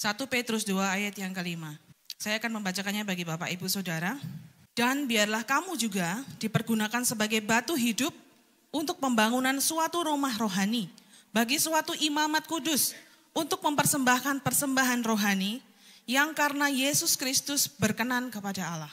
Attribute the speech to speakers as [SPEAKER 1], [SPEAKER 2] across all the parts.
[SPEAKER 1] 1 Petrus 2 ayat yang kelima. Saya akan membacakannya bagi Bapak Ibu Saudara. Dan biarlah kamu juga dipergunakan sebagai batu hidup untuk pembangunan suatu rumah rohani bagi suatu imamat kudus untuk mempersembahkan persembahan rohani yang karena Yesus Kristus berkenan kepada Allah.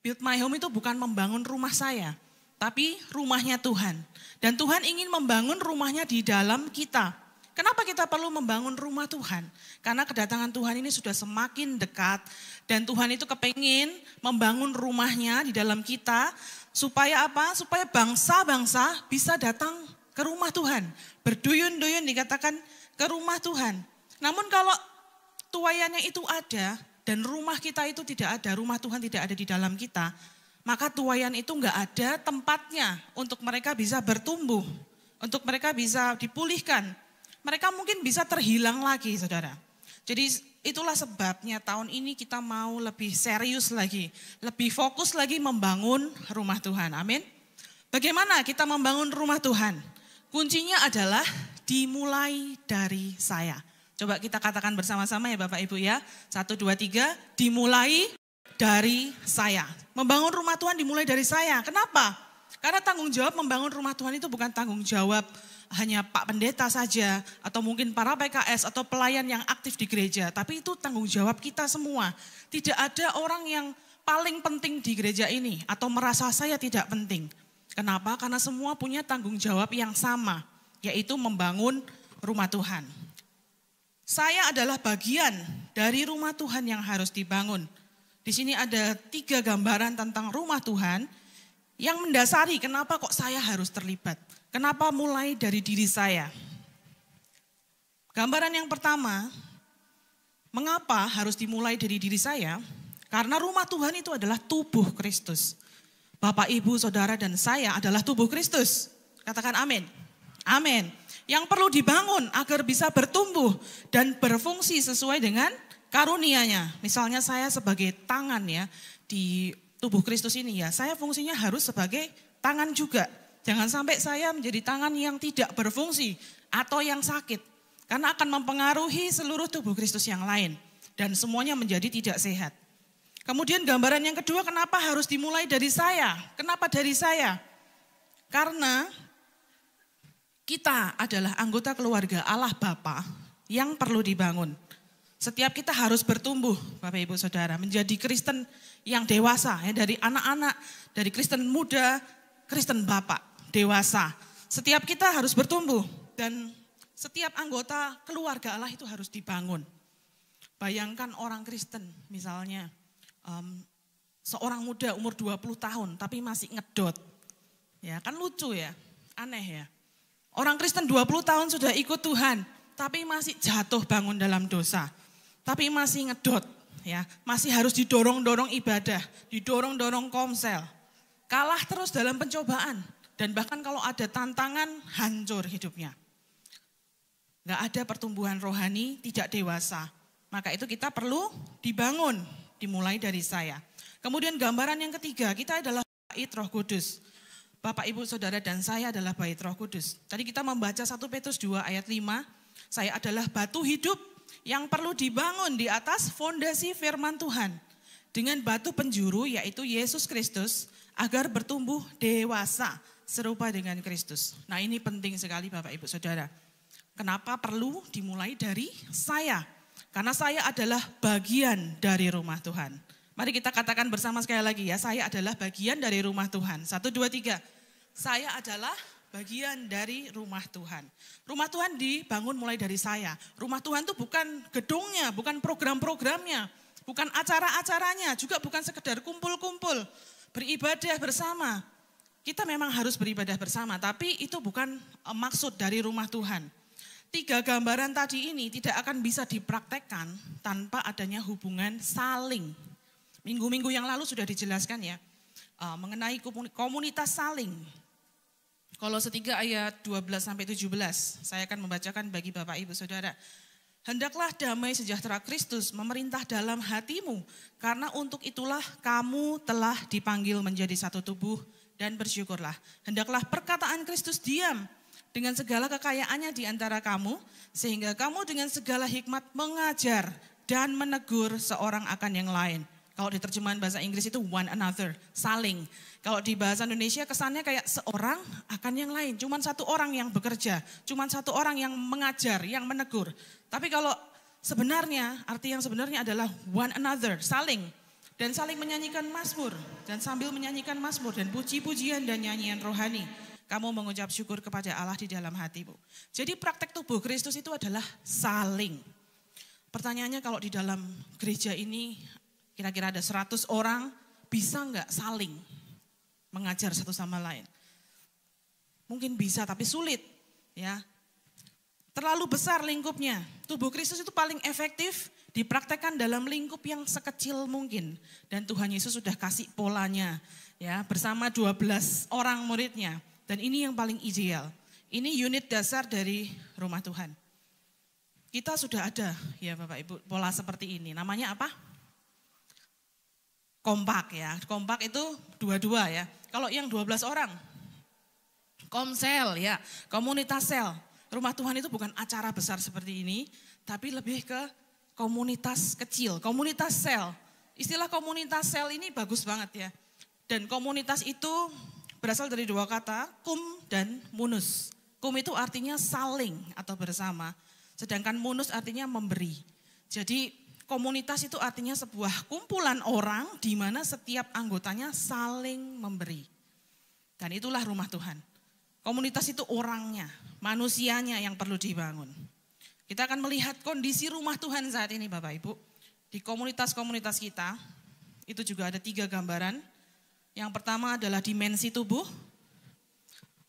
[SPEAKER 1] Build my home itu bukan membangun rumah saya, tapi rumahnya Tuhan. Dan Tuhan ingin membangun rumahnya di dalam kita. Kenapa kita perlu membangun rumah Tuhan? Karena kedatangan Tuhan ini sudah semakin dekat dan Tuhan itu kepengin membangun rumahnya di dalam kita supaya apa? Supaya bangsa-bangsa bisa datang ke rumah Tuhan. Berduyun-duyun dikatakan ke rumah Tuhan. Namun kalau tuayannya itu ada dan rumah kita itu tidak ada, rumah Tuhan tidak ada di dalam kita, maka tuayan itu enggak ada tempatnya untuk mereka bisa bertumbuh, untuk mereka bisa dipulihkan. Mereka mungkin bisa terhilang lagi, saudara. Jadi itulah sebabnya tahun ini kita mau lebih serius lagi, lebih fokus lagi membangun rumah Tuhan. Amin. Bagaimana kita membangun rumah Tuhan? Kuncinya adalah dimulai dari saya. Coba kita katakan bersama-sama ya Bapak Ibu ya. Satu, dua, tiga. Dimulai dari saya. Membangun rumah Tuhan dimulai dari saya. Kenapa? Karena tanggung jawab membangun rumah Tuhan itu bukan tanggung jawab hanya Pak Pendeta saja atau mungkin para PKS atau pelayan yang aktif di gereja, tapi itu tanggung jawab kita semua. Tidak ada orang yang paling penting di gereja ini atau merasa saya tidak penting. Kenapa? Karena semua punya tanggung jawab yang sama, yaitu membangun rumah Tuhan. Saya adalah bagian dari rumah Tuhan yang harus dibangun. Di sini ada tiga gambaran tentang rumah Tuhan yang mendasari kenapa kok saya harus terlibat. Kenapa mulai dari diri saya. Gambaran yang pertama, mengapa harus dimulai dari diri saya? Karena rumah Tuhan itu adalah tubuh Kristus. Bapak, Ibu, Saudara, dan saya adalah tubuh Kristus. Katakan amin. Amin. Yang perlu dibangun agar bisa bertumbuh dan berfungsi sesuai dengan karunianya. Misalnya saya sebagai tangan ya di tubuh Kristus ini ya, saya fungsinya harus sebagai tangan juga. Jangan sampai saya menjadi tangan yang tidak berfungsi atau yang sakit. Karena akan mempengaruhi seluruh tubuh Kristus yang lain. Dan semuanya menjadi tidak sehat. Kemudian gambaran yang kedua, kenapa harus dimulai dari saya? Kenapa dari saya? Karena kita adalah anggota keluarga Allah Bapa yang perlu dibangun. Setiap kita harus bertumbuh, Bapak Ibu Saudara, menjadi Kristen yang dewasa, ya, dari anak-anak, dari Kristen muda, Kristen bapak, dewasa. Setiap kita harus bertumbuh dan setiap anggota keluarga Allah itu harus dibangun. Bayangkan orang Kristen misalnya, um, seorang muda umur 20 tahun tapi masih ngedot. Ya, kan lucu ya, aneh ya. Orang Kristen 20 tahun sudah ikut Tuhan, tapi masih jatuh bangun dalam dosa tapi masih ngedot ya, masih harus didorong-dorong ibadah, didorong-dorong komsel. Kalah terus dalam pencobaan dan bahkan kalau ada tantangan hancur hidupnya. Gak ada pertumbuhan rohani, tidak dewasa. Maka itu kita perlu dibangun, dimulai dari saya. Kemudian gambaran yang ketiga, kita adalah bait roh kudus. Bapak, Ibu, Saudara, dan saya adalah bait roh kudus. Tadi kita membaca 1 Petrus 2 ayat 5, saya adalah batu hidup yang perlu dibangun di atas fondasi firman Tuhan dengan batu penjuru yaitu Yesus Kristus agar bertumbuh dewasa serupa dengan Kristus. Nah, ini penting sekali Bapak Ibu Saudara. Kenapa perlu dimulai dari saya? Karena saya adalah bagian dari rumah Tuhan. Mari kita katakan bersama sekali lagi ya, saya adalah bagian dari rumah Tuhan. Satu, dua, tiga. Saya adalah bagian dari rumah Tuhan. Rumah Tuhan dibangun mulai dari saya. Rumah Tuhan itu bukan gedungnya, bukan program-programnya, bukan acara-acaranya, juga bukan sekedar kumpul-kumpul, beribadah bersama. Kita memang harus beribadah bersama, tapi itu bukan eh, maksud dari rumah Tuhan. Tiga gambaran tadi ini tidak akan bisa dipraktekkan tanpa adanya hubungan saling. Minggu-minggu yang lalu sudah dijelaskan ya, eh, mengenai komunitas saling kalau setiga ayat 12 sampai 17. Saya akan membacakan bagi Bapak Ibu Saudara. Hendaklah damai sejahtera Kristus memerintah dalam hatimu, karena untuk itulah kamu telah dipanggil menjadi satu tubuh dan bersyukurlah. Hendaklah perkataan Kristus diam dengan segala kekayaannya di antara kamu, sehingga kamu dengan segala hikmat mengajar dan menegur seorang akan yang lain.' Kalau di terjemahan bahasa Inggris itu one another, saling. Kalau di bahasa Indonesia kesannya kayak seorang akan yang lain. Cuman satu orang yang bekerja, cuman satu orang yang mengajar, yang menegur. Tapi kalau sebenarnya, arti yang sebenarnya adalah one another, saling. Dan saling menyanyikan masmur, Dan sambil menyanyikan masmur, dan puji-pujian dan nyanyian rohani kamu mengucap syukur kepada Allah di dalam hatimu. Jadi praktek tubuh Kristus itu adalah saling. Pertanyaannya kalau di dalam gereja ini kira-kira ada 100 orang, bisa nggak saling mengajar satu sama lain? Mungkin bisa, tapi sulit. ya. Terlalu besar lingkupnya. Tubuh Kristus itu paling efektif dipraktekkan dalam lingkup yang sekecil mungkin. Dan Tuhan Yesus sudah kasih polanya ya bersama 12 orang muridnya. Dan ini yang paling ideal. Ini unit dasar dari rumah Tuhan. Kita sudah ada ya Bapak Ibu pola seperti ini. Namanya apa? kompak ya. Kompak itu dua-dua ya. Kalau yang 12 orang, komsel ya, komunitas sel. Rumah Tuhan itu bukan acara besar seperti ini, tapi lebih ke komunitas kecil, komunitas sel. Istilah komunitas sel ini bagus banget ya. Dan komunitas itu berasal dari dua kata, kum dan munus. Kum itu artinya saling atau bersama, sedangkan munus artinya memberi. Jadi Komunitas itu artinya sebuah kumpulan orang di mana setiap anggotanya saling memberi. Dan itulah rumah Tuhan. Komunitas itu orangnya, manusianya yang perlu dibangun. Kita akan melihat kondisi rumah Tuhan saat ini Bapak Ibu. Di komunitas-komunitas kita, itu juga ada tiga gambaran. Yang pertama adalah dimensi tubuh.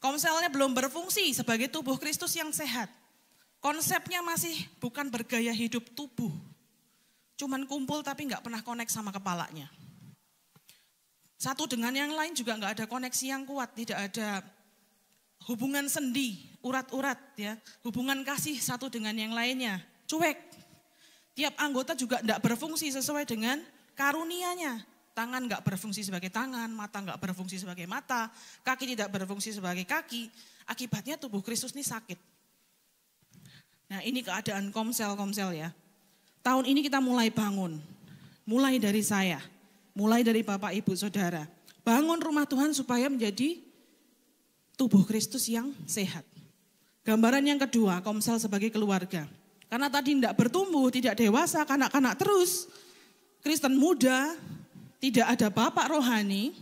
[SPEAKER 1] Komselnya belum berfungsi sebagai tubuh Kristus yang sehat. Konsepnya masih bukan bergaya hidup tubuh, Cuman kumpul tapi nggak pernah connect sama kepalanya. Satu dengan yang lain juga nggak ada koneksi yang kuat, tidak ada hubungan sendi, urat-urat ya, hubungan kasih satu dengan yang lainnya, cuek. Tiap anggota juga tidak berfungsi sesuai dengan karunianya. Tangan nggak berfungsi sebagai tangan, mata nggak berfungsi sebagai mata, kaki tidak berfungsi sebagai kaki. Akibatnya tubuh Kristus ini sakit. Nah ini keadaan komsel-komsel ya. Tahun ini kita mulai bangun. Mulai dari saya, mulai dari Bapak Ibu Saudara. Bangun rumah Tuhan supaya menjadi tubuh Kristus yang sehat. Gambaran yang kedua, Komsel sebagai keluarga. Karena tadi tidak bertumbuh, tidak dewasa, kanak-kanak terus. Kristen muda, tidak ada bapak rohani,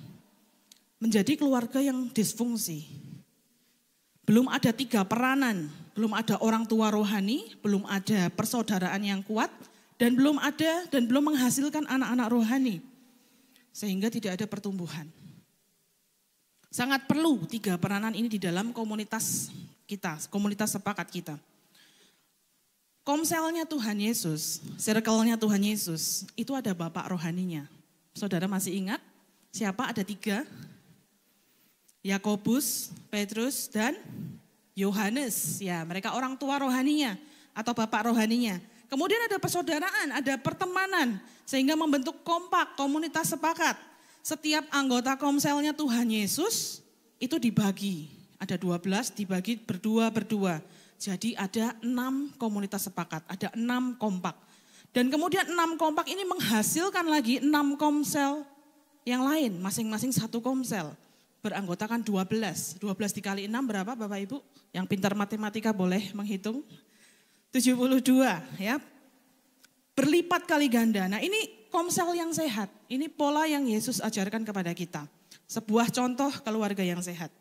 [SPEAKER 1] menjadi keluarga yang disfungsi. Belum ada tiga peranan, belum ada orang tua rohani, belum ada persaudaraan yang kuat, dan belum ada dan belum menghasilkan anak-anak rohani. Sehingga tidak ada pertumbuhan. Sangat perlu tiga peranan ini di dalam komunitas kita, komunitas sepakat kita. Komselnya Tuhan Yesus, circle-nya Tuhan Yesus, itu ada bapak rohaninya. Saudara masih ingat siapa ada tiga? Yakobus, Petrus, dan Yohanes. Ya, mereka orang tua rohaninya atau bapak rohaninya. Kemudian ada persaudaraan, ada pertemanan sehingga membentuk kompak, komunitas sepakat. Setiap anggota komselnya Tuhan Yesus itu dibagi. Ada 12 dibagi berdua-berdua. Jadi ada enam komunitas sepakat, ada enam kompak. Dan kemudian enam kompak ini menghasilkan lagi enam komsel yang lain, masing-masing satu komsel. Beranggotakan 12, 12 dikali 6 berapa Bapak Ibu? Yang pintar matematika boleh menghitung. 72 ya. Berlipat kali ganda. Nah ini komsel yang sehat. Ini pola yang Yesus ajarkan kepada kita. Sebuah contoh keluarga yang sehat.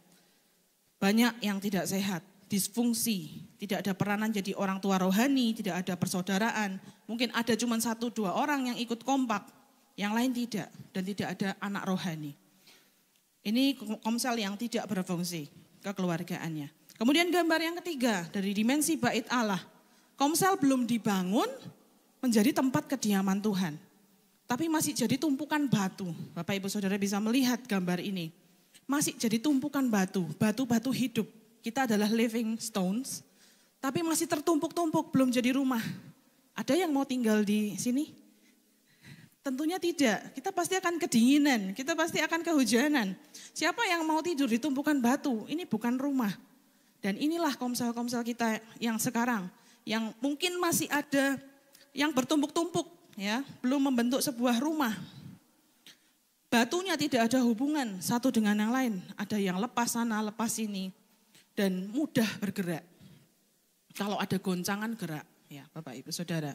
[SPEAKER 1] Banyak yang tidak sehat, disfungsi, tidak ada peranan jadi orang tua rohani, tidak ada persaudaraan. Mungkin ada cuma satu dua orang yang ikut kompak, yang lain tidak dan tidak ada anak rohani. Ini komsel yang tidak berfungsi kekeluargaannya. Kemudian gambar yang ketiga dari dimensi bait Allah Komsel belum dibangun menjadi tempat kediaman Tuhan. Tapi masih jadi tumpukan batu. Bapak Ibu Saudara bisa melihat gambar ini. Masih jadi tumpukan batu, batu-batu hidup. Kita adalah living stones, tapi masih tertumpuk-tumpuk, belum jadi rumah. Ada yang mau tinggal di sini? Tentunya tidak. Kita pasti akan kedinginan, kita pasti akan kehujanan. Siapa yang mau tidur di tumpukan batu? Ini bukan rumah. Dan inilah komsel-komsel kita yang sekarang yang mungkin masih ada yang bertumpuk-tumpuk ya, belum membentuk sebuah rumah. Batunya tidak ada hubungan satu dengan yang lain, ada yang lepas sana, lepas sini dan mudah bergerak. Kalau ada goncangan gerak, ya Bapak Ibu Saudara.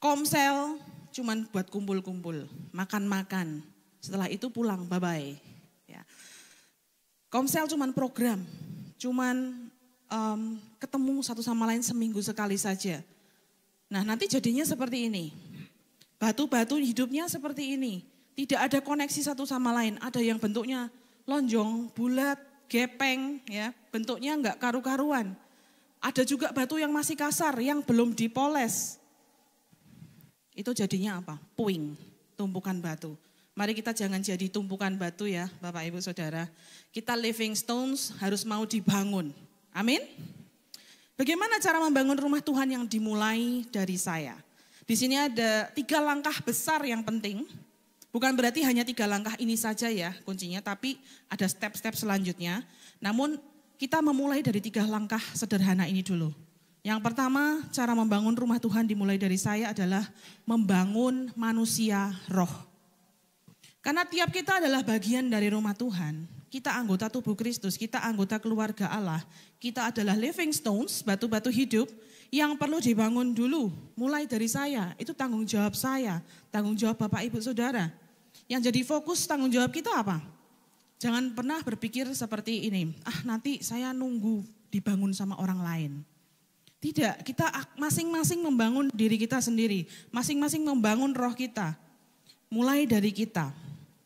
[SPEAKER 1] Komsel cuman buat kumpul-kumpul, makan-makan. Setelah itu pulang, bye-bye. Ya. Komsel cuman program, cuman um, ketemu satu sama lain seminggu sekali saja. Nah nanti jadinya seperti ini. Batu-batu hidupnya seperti ini. Tidak ada koneksi satu sama lain. Ada yang bentuknya lonjong, bulat, gepeng, ya bentuknya enggak karu-karuan. Ada juga batu yang masih kasar, yang belum dipoles. Itu jadinya apa? Puing, tumpukan batu. Mari kita jangan jadi tumpukan batu ya Bapak Ibu Saudara. Kita living stones harus mau dibangun. Amin. Bagaimana cara membangun rumah Tuhan yang dimulai dari saya? Di sini ada tiga langkah besar yang penting. Bukan berarti hanya tiga langkah ini saja ya kuncinya, tapi ada step-step selanjutnya. Namun kita memulai dari tiga langkah sederhana ini dulu. Yang pertama, cara membangun rumah Tuhan dimulai dari saya adalah membangun manusia roh. Karena tiap kita adalah bagian dari rumah Tuhan, kita anggota tubuh Kristus, kita anggota keluarga Allah, kita adalah living stones, batu-batu hidup yang perlu dibangun dulu. Mulai dari saya, itu tanggung jawab saya, tanggung jawab Bapak Ibu Saudara. Yang jadi fokus tanggung jawab kita apa? Jangan pernah berpikir seperti ini, ah nanti saya nunggu dibangun sama orang lain. Tidak, kita masing-masing membangun diri kita sendiri, masing-masing membangun roh kita. Mulai dari kita.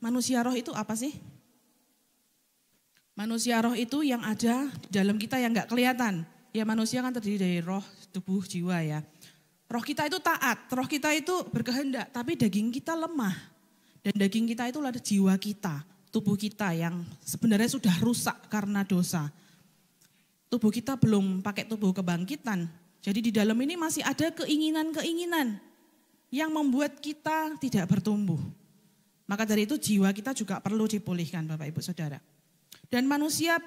[SPEAKER 1] Manusia roh itu apa sih? Manusia roh itu yang ada di dalam kita yang nggak kelihatan. Ya manusia kan terdiri dari roh, tubuh, jiwa ya. Roh kita itu taat, roh kita itu berkehendak, tapi daging kita lemah. Dan daging kita itu adalah jiwa kita, tubuh kita yang sebenarnya sudah rusak karena dosa. Tubuh kita belum pakai tubuh kebangkitan. Jadi di dalam ini masih ada keinginan-keinginan yang membuat kita tidak bertumbuh. Maka dari itu jiwa kita juga perlu dipulihkan Bapak Ibu Saudara. Dan manusia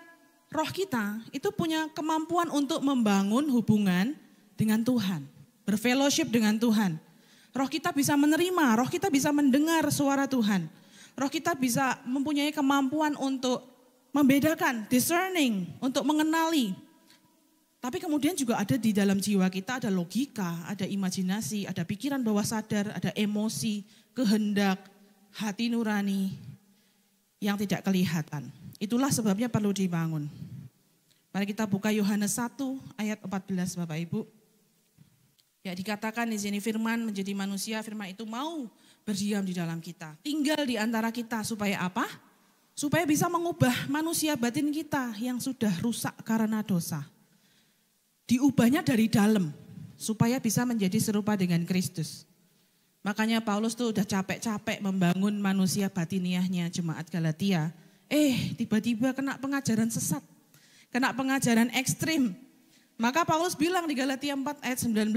[SPEAKER 1] roh kita itu punya kemampuan untuk membangun hubungan dengan Tuhan, berfellowship dengan Tuhan. Roh kita bisa menerima, roh kita bisa mendengar suara Tuhan. Roh kita bisa mempunyai kemampuan untuk membedakan, discerning, untuk mengenali. Tapi kemudian juga ada di dalam jiwa kita ada logika, ada imajinasi, ada pikiran bawah sadar, ada emosi, kehendak, hati nurani yang tidak kelihatan. Itulah sebabnya perlu dibangun. Mari kita buka Yohanes 1 ayat 14 Bapak Ibu. Ya dikatakan di sini firman menjadi manusia, firman itu mau berdiam di dalam kita. Tinggal di antara kita supaya apa? Supaya bisa mengubah manusia batin kita yang sudah rusak karena dosa. Diubahnya dari dalam supaya bisa menjadi serupa dengan Kristus. Makanya Paulus tuh udah capek-capek membangun manusia batiniahnya jemaat Galatia. Eh, tiba-tiba kena pengajaran sesat, kena pengajaran ekstrim. Maka Paulus bilang di Galatia 4 ayat 19,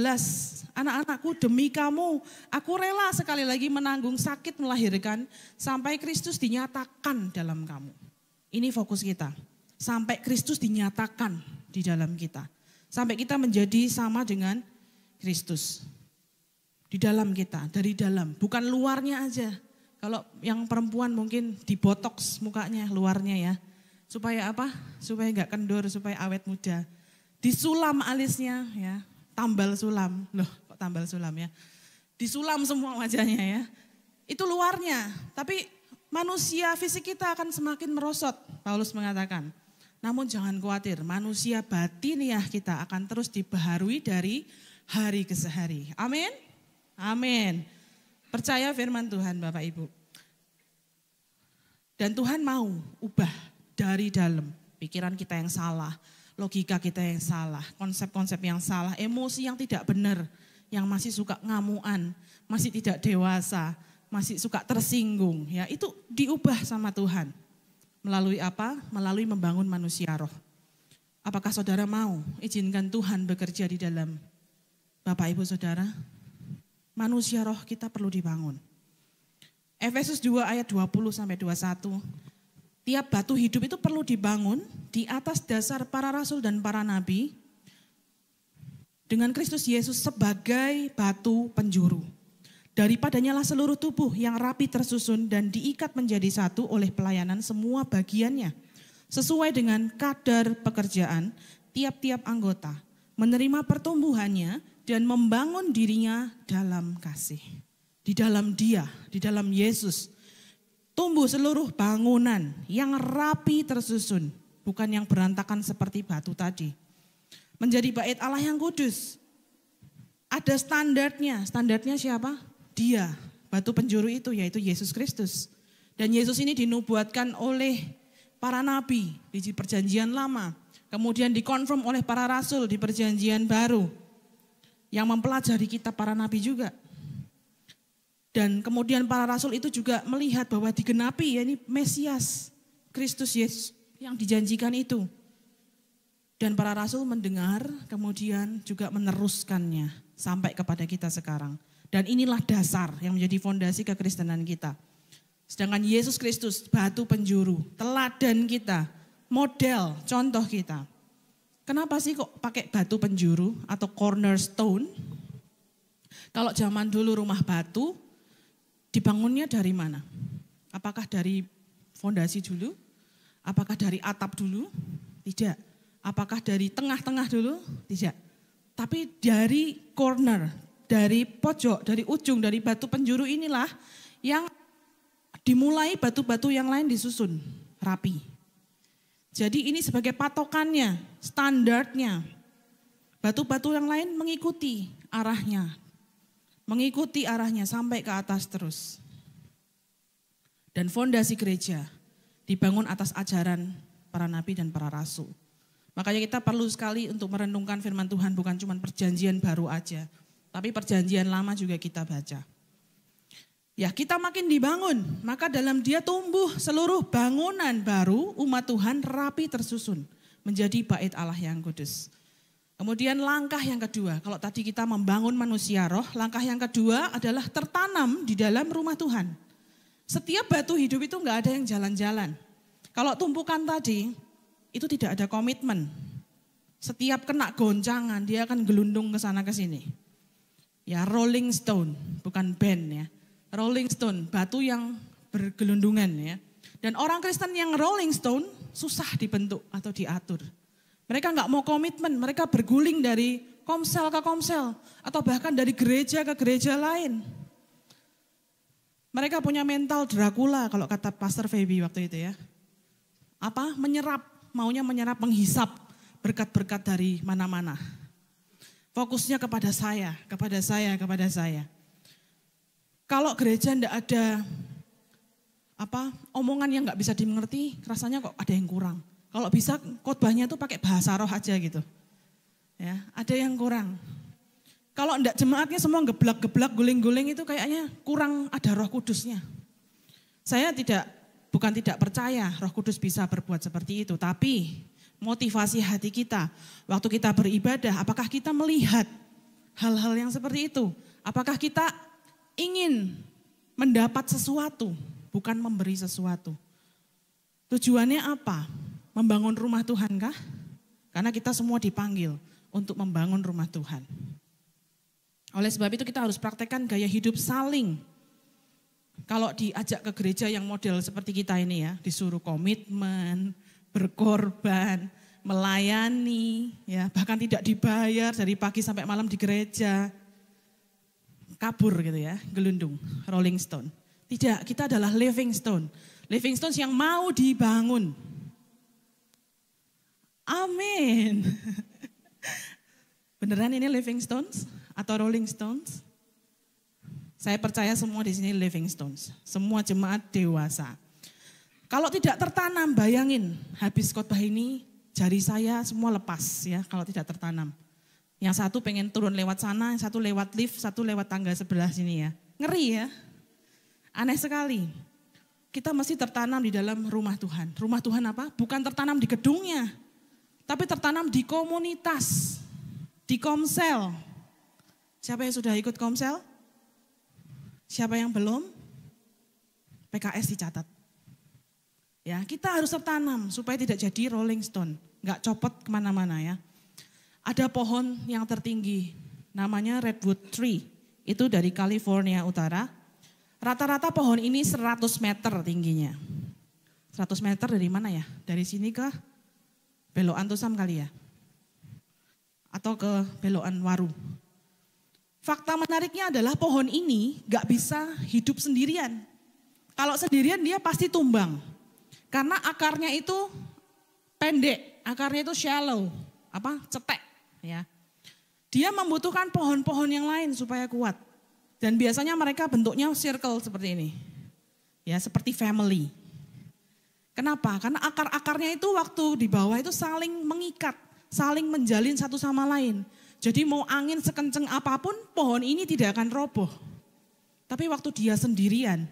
[SPEAKER 1] anak-anakku demi kamu, aku rela sekali lagi menanggung sakit melahirkan sampai Kristus dinyatakan dalam kamu. Ini fokus kita, sampai Kristus dinyatakan di dalam kita. Sampai kita menjadi sama dengan Kristus. Di dalam kita, dari dalam, bukan luarnya aja kalau yang perempuan mungkin dibotoks mukanya, luarnya ya. Supaya apa? Supaya nggak kendur, supaya awet muda. Disulam alisnya ya, tambal sulam. Loh, kok tambal sulam ya? Disulam semua wajahnya ya. Itu luarnya, tapi manusia fisik kita akan semakin merosot, Paulus mengatakan. Namun jangan khawatir, manusia batin ya kita akan terus dibaharui dari hari ke sehari. Amin. Amin. Percaya firman Tuhan Bapak Ibu. Dan Tuhan mau ubah dari dalam pikiran kita yang salah, logika kita yang salah, konsep-konsep yang salah, emosi yang tidak benar, yang masih suka ngamuan, masih tidak dewasa, masih suka tersinggung, ya itu diubah sama Tuhan. Melalui apa? Melalui membangun manusia roh. Apakah saudara mau izinkan Tuhan bekerja di dalam Bapak Ibu Saudara? manusia roh kita perlu dibangun. Efesus 2 ayat 20 sampai 21. Tiap batu hidup itu perlu dibangun di atas dasar para rasul dan para nabi dengan Kristus Yesus sebagai batu penjuru. Daripadanya lah seluruh tubuh yang rapi tersusun dan diikat menjadi satu oleh pelayanan semua bagiannya. Sesuai dengan kadar pekerjaan tiap-tiap anggota menerima pertumbuhannya, dan membangun dirinya dalam kasih. Di dalam Dia, di dalam Yesus, tumbuh seluruh bangunan yang rapi tersusun, bukan yang berantakan seperti batu tadi. Menjadi bait Allah yang kudus. Ada standarnya, standarnya siapa? Dia, batu penjuru itu yaitu Yesus Kristus. Dan Yesus ini dinubuatkan oleh para nabi di perjanjian lama Kemudian dikonfirm oleh para rasul di perjanjian baru yang mempelajari kitab para nabi juga. Dan kemudian para rasul itu juga melihat bahwa digenapi ya ini Mesias, Kristus Yesus yang dijanjikan itu. Dan para rasul mendengar kemudian juga meneruskannya sampai kepada kita sekarang. Dan inilah dasar yang menjadi fondasi kekristenan kita. Sedangkan Yesus Kristus, batu penjuru, teladan kita, model contoh kita. Kenapa sih kok pakai batu penjuru atau cornerstone? Kalau zaman dulu rumah batu dibangunnya dari mana? Apakah dari fondasi dulu? Apakah dari atap dulu? Tidak. Apakah dari tengah-tengah dulu? Tidak. Tapi dari corner, dari pojok, dari ujung, dari batu penjuru inilah yang dimulai batu-batu yang lain disusun rapi. Jadi ini sebagai patokannya, standarnya. Batu-batu yang lain mengikuti arahnya. Mengikuti arahnya sampai ke atas terus. Dan fondasi gereja dibangun atas ajaran para nabi dan para rasul. Makanya kita perlu sekali untuk merenungkan firman Tuhan bukan cuma perjanjian baru aja, tapi perjanjian lama juga kita baca. Ya, kita makin dibangun, maka dalam dia tumbuh seluruh bangunan baru umat Tuhan rapi tersusun menjadi bait Allah yang kudus. Kemudian langkah yang kedua, kalau tadi kita membangun manusia roh, langkah yang kedua adalah tertanam di dalam rumah Tuhan. Setiap batu hidup itu nggak ada yang jalan-jalan. Kalau tumpukan tadi, itu tidak ada komitmen. Setiap kena goncangan, dia akan gelundung ke sana ke sini. Ya rolling stone, bukan band ya rolling stone, batu yang bergelundungan ya. Dan orang Kristen yang rolling stone susah dibentuk atau diatur. Mereka nggak mau komitmen, mereka berguling dari komsel ke komsel atau bahkan dari gereja ke gereja lain. Mereka punya mental Dracula kalau kata Pastor Feby waktu itu ya. Apa? Menyerap, maunya menyerap, menghisap berkat-berkat dari mana-mana. Fokusnya kepada saya, kepada saya, kepada saya. Kalau gereja ndak ada apa omongan yang nggak bisa dimengerti, rasanya kok ada yang kurang. Kalau bisa khotbahnya tuh pakai bahasa roh aja gitu. Ya, ada yang kurang. Kalau ndak jemaatnya semua geblak-geblak, guling-guling itu kayaknya kurang ada roh kudusnya. Saya tidak, bukan tidak percaya roh kudus bisa berbuat seperti itu. Tapi motivasi hati kita, waktu kita beribadah, apakah kita melihat hal-hal yang seperti itu? Apakah kita ingin mendapat sesuatu, bukan memberi sesuatu. Tujuannya apa? Membangun rumah Tuhan kah? Karena kita semua dipanggil untuk membangun rumah Tuhan. Oleh sebab itu kita harus praktekkan gaya hidup saling. Kalau diajak ke gereja yang model seperti kita ini ya, disuruh komitmen, berkorban, melayani, ya bahkan tidak dibayar dari pagi sampai malam di gereja kabur gitu ya, gelundung, rolling stone. Tidak, kita adalah living stone. Living stones yang mau dibangun. Amin. Beneran ini living stones atau rolling stones? Saya percaya semua di sini living stones. Semua jemaat dewasa. Kalau tidak tertanam, bayangin habis khotbah ini jari saya semua lepas ya kalau tidak tertanam. Yang satu pengen turun lewat sana, yang satu lewat lift, satu lewat tangga sebelah sini ya. Ngeri ya. Aneh sekali. Kita masih tertanam di dalam rumah Tuhan. Rumah Tuhan apa? Bukan tertanam di gedungnya, tapi tertanam di komunitas, di komsel. Siapa yang sudah ikut komsel? Siapa yang belum? PKS dicatat. Ya, kita harus tertanam supaya tidak jadi rolling stone, nggak copot kemana-mana ya. Ada pohon yang tertinggi, namanya Redwood Tree. Itu dari California Utara. Rata-rata pohon ini 100 meter tingginya. 100 meter dari mana ya? Dari sini ke Beloan Tusam kali ya? Atau ke Beloan Waru? Fakta menariknya adalah pohon ini gak bisa hidup sendirian. Kalau sendirian dia pasti tumbang. Karena akarnya itu pendek, akarnya itu shallow, apa cetek ya. Dia membutuhkan pohon-pohon yang lain supaya kuat. Dan biasanya mereka bentuknya circle seperti ini. Ya, seperti family. Kenapa? Karena akar-akarnya itu waktu di bawah itu saling mengikat, saling menjalin satu sama lain. Jadi mau angin sekenceng apapun, pohon ini tidak akan roboh. Tapi waktu dia sendirian,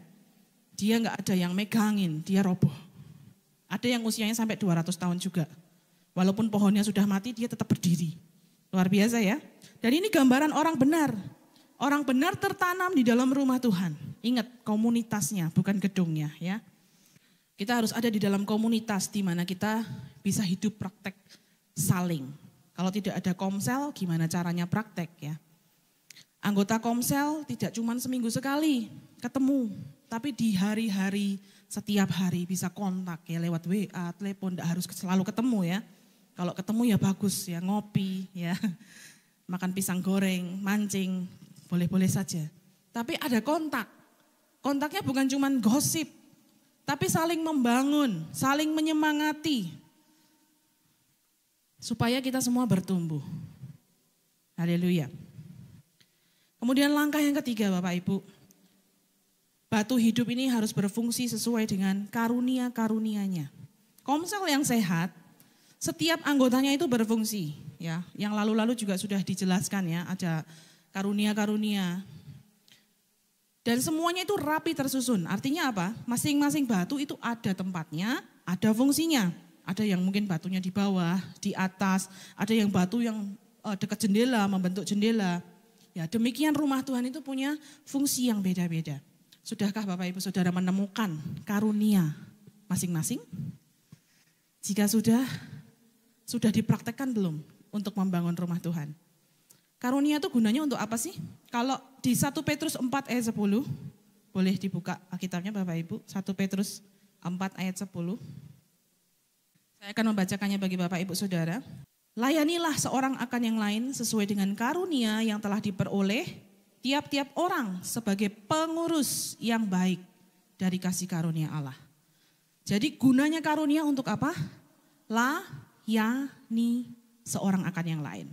[SPEAKER 1] dia nggak ada yang megangin, dia roboh. Ada yang usianya sampai 200 tahun juga. Walaupun pohonnya sudah mati, dia tetap berdiri. Luar biasa ya. Dan ini gambaran orang benar. Orang benar tertanam di dalam rumah Tuhan. Ingat komunitasnya, bukan gedungnya ya. Kita harus ada di dalam komunitas di mana kita bisa hidup praktek saling. Kalau tidak ada komsel, gimana caranya praktek ya. Anggota komsel tidak cuma seminggu sekali ketemu, tapi di hari-hari setiap hari bisa kontak ya lewat WA, telepon, tidak harus selalu ketemu ya. Kalau ketemu ya bagus ya, ngopi ya. Makan pisang goreng, mancing, boleh-boleh saja. Tapi ada kontak. Kontaknya bukan cuma gosip, tapi saling membangun, saling menyemangati. Supaya kita semua bertumbuh. Haleluya. Kemudian langkah yang ketiga Bapak Ibu. Batu hidup ini harus berfungsi sesuai dengan karunia-karunianya. Komsel yang sehat setiap anggotanya itu berfungsi ya. Yang lalu-lalu juga sudah dijelaskan ya, ada karunia-karunia. Dan semuanya itu rapi tersusun. Artinya apa? Masing-masing batu itu ada tempatnya, ada fungsinya. Ada yang mungkin batunya di bawah, di atas, ada yang batu yang eh, dekat jendela, membentuk jendela. Ya, demikian rumah Tuhan itu punya fungsi yang beda-beda. Sudahkah Bapak Ibu Saudara menemukan karunia masing-masing? Jika sudah, sudah dipraktekkan belum untuk membangun rumah Tuhan? Karunia itu gunanya untuk apa sih? Kalau di 1 Petrus 4 ayat 10, boleh dibuka Alkitabnya Bapak Ibu, 1 Petrus 4 ayat 10. Saya akan membacakannya bagi Bapak Ibu Saudara. Layanilah seorang akan yang lain sesuai dengan karunia yang telah diperoleh tiap-tiap orang sebagai pengurus yang baik dari kasih karunia Allah. Jadi gunanya karunia untuk apa? La yani seorang akan yang lain.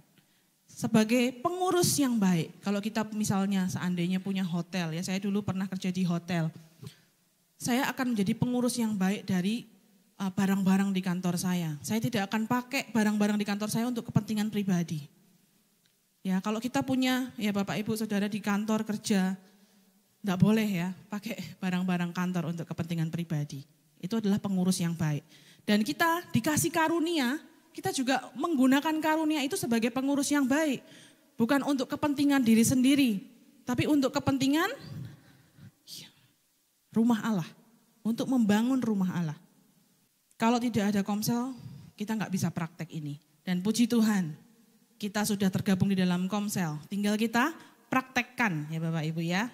[SPEAKER 1] Sebagai pengurus yang baik, kalau kita misalnya seandainya punya hotel, ya saya dulu pernah kerja di hotel, saya akan menjadi pengurus yang baik dari uh, barang-barang di kantor saya. Saya tidak akan pakai barang-barang di kantor saya untuk kepentingan pribadi. Ya, kalau kita punya ya Bapak Ibu Saudara di kantor kerja, tidak boleh ya pakai barang-barang kantor untuk kepentingan pribadi. Itu adalah pengurus yang baik. Dan kita dikasih karunia, kita juga menggunakan karunia itu sebagai pengurus yang baik. Bukan untuk kepentingan diri sendiri, tapi untuk kepentingan ya, rumah Allah. Untuk membangun rumah Allah. Kalau tidak ada komsel, kita nggak bisa praktek ini. Dan puji Tuhan, kita sudah tergabung di dalam komsel. Tinggal kita praktekkan ya Bapak Ibu ya.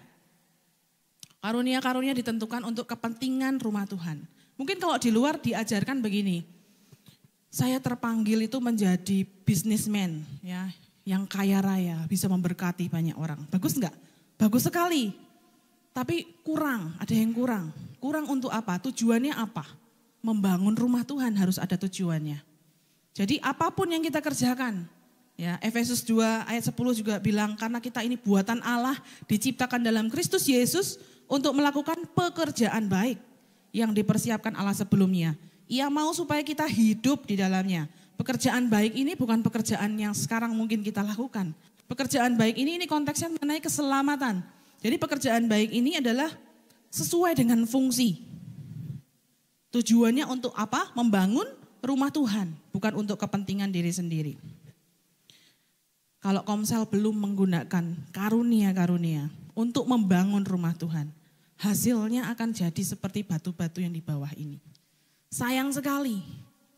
[SPEAKER 1] Karunia-karunia ditentukan untuk kepentingan rumah Tuhan. Mungkin kalau di luar diajarkan begini, saya terpanggil itu menjadi bisnismen ya, yang kaya raya, bisa memberkati banyak orang. Bagus enggak? Bagus sekali. Tapi kurang, ada yang kurang. Kurang untuk apa? Tujuannya apa? Membangun rumah Tuhan harus ada tujuannya. Jadi apapun yang kita kerjakan, ya Efesus 2 ayat 10 juga bilang karena kita ini buatan Allah diciptakan dalam Kristus Yesus untuk melakukan pekerjaan baik yang dipersiapkan Allah sebelumnya. Ia mau supaya kita hidup di dalamnya. Pekerjaan baik ini bukan pekerjaan yang sekarang mungkin kita lakukan. Pekerjaan baik ini ini konteksnya mengenai keselamatan. Jadi pekerjaan baik ini adalah sesuai dengan fungsi. Tujuannya untuk apa? Membangun rumah Tuhan, bukan untuk kepentingan diri sendiri. Kalau Komsel belum menggunakan karunia-karunia untuk membangun rumah Tuhan, hasilnya akan jadi seperti batu-batu yang di bawah ini. Sayang sekali,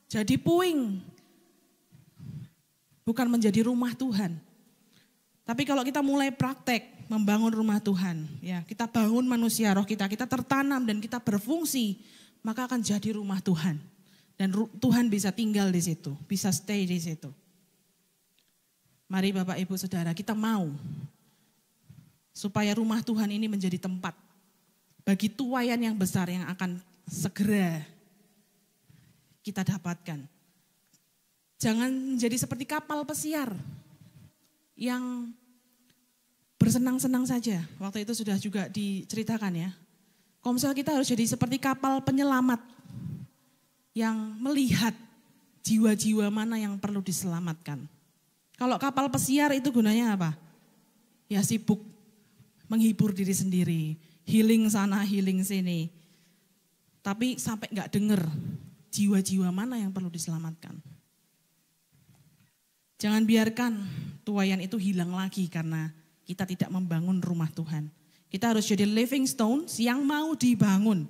[SPEAKER 1] jadi puing. Bukan menjadi rumah Tuhan. Tapi kalau kita mulai praktek membangun rumah Tuhan, ya kita bangun manusia roh kita, kita tertanam dan kita berfungsi, maka akan jadi rumah Tuhan. Dan Tuhan bisa tinggal di situ, bisa stay di situ. Mari Bapak Ibu Saudara, kita mau supaya rumah Tuhan ini menjadi tempat bagi tuayan yang besar yang akan segera kita dapatkan. Jangan menjadi seperti kapal pesiar yang bersenang-senang saja. Waktu itu sudah juga diceritakan ya. Komsel kita harus jadi seperti kapal penyelamat yang melihat jiwa-jiwa mana yang perlu diselamatkan. Kalau kapal pesiar itu gunanya apa? Ya sibuk menghibur diri sendiri, healing sana, healing sini. Tapi sampai nggak dengar, jiwa-jiwa mana yang perlu diselamatkan. Jangan biarkan tuayan itu hilang lagi karena kita tidak membangun rumah Tuhan. Kita harus jadi living stones yang mau dibangun,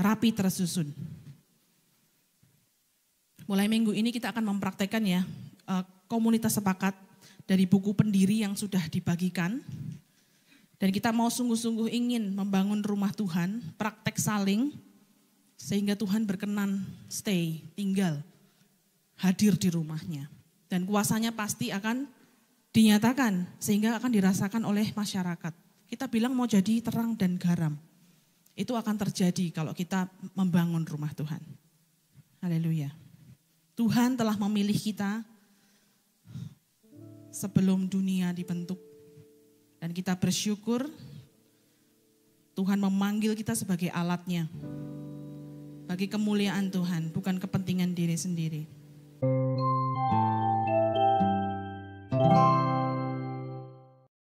[SPEAKER 1] rapi tersusun. Mulai minggu ini kita akan mempraktekkan ya eh, komunitas sepakat dari buku pendiri yang sudah dibagikan dan kita mau sungguh-sungguh ingin membangun rumah Tuhan, praktek saling, sehingga Tuhan berkenan stay, tinggal, hadir di rumahnya. Dan kuasanya pasti akan dinyatakan, sehingga akan dirasakan oleh masyarakat. Kita bilang mau jadi terang dan garam. Itu akan terjadi kalau kita membangun rumah Tuhan. Haleluya. Tuhan telah memilih kita sebelum dunia dibentuk dan kita bersyukur Tuhan memanggil kita sebagai alatnya. Bagi kemuliaan Tuhan, bukan kepentingan diri sendiri. thank you